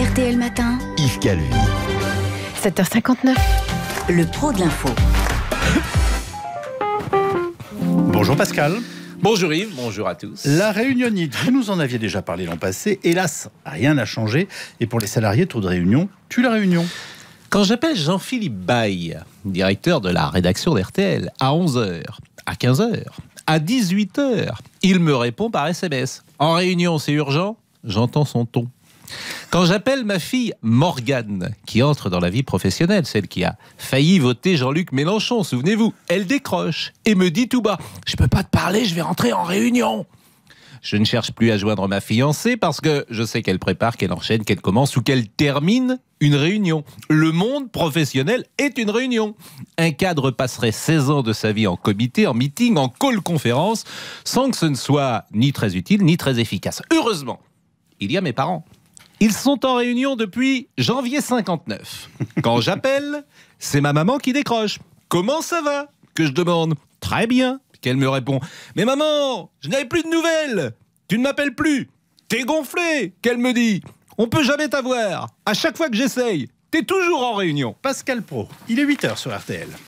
RTL Matin, Yves Calvi. 7h59. Le pro de l'info. Bonjour Pascal. Bonjour Yves, bonjour à tous. La réunion vous nous en aviez déjà parlé l'an passé. Hélas, rien n'a changé. Et pour les salariés, tour de réunion, tu la réunion. Quand j'appelle Jean-Philippe Baye, directeur de la rédaction d'RTL, à 11h, à 15h, à 18h, il me répond par SMS. En réunion, c'est urgent J'entends son ton. Quand j'appelle ma fille Morgane, qui entre dans la vie professionnelle, celle qui a failli voter Jean-Luc Mélenchon, souvenez-vous, elle décroche et me dit tout bas Je peux pas te parler, je vais rentrer en réunion. Je ne cherche plus à joindre ma fiancée parce que je sais qu'elle prépare, qu'elle enchaîne, qu'elle commence ou qu'elle termine une réunion. Le monde professionnel est une réunion. Un cadre passerait 16 ans de sa vie en comité, en meeting, en call conférence, sans que ce ne soit ni très utile, ni très efficace. Heureusement, il y a mes parents. Ils sont en réunion depuis janvier 59. Quand j'appelle, c'est ma maman qui décroche. Comment ça va que je demande. Très bien, qu'elle me répond. Mais maman, je n'avais plus de nouvelles. Tu ne m'appelles plus. T'es gonflé, qu'elle me dit. On peut jamais t'avoir. À chaque fois que j'essaye, t'es toujours en réunion. Pascal Pro, il est 8h sur RTL.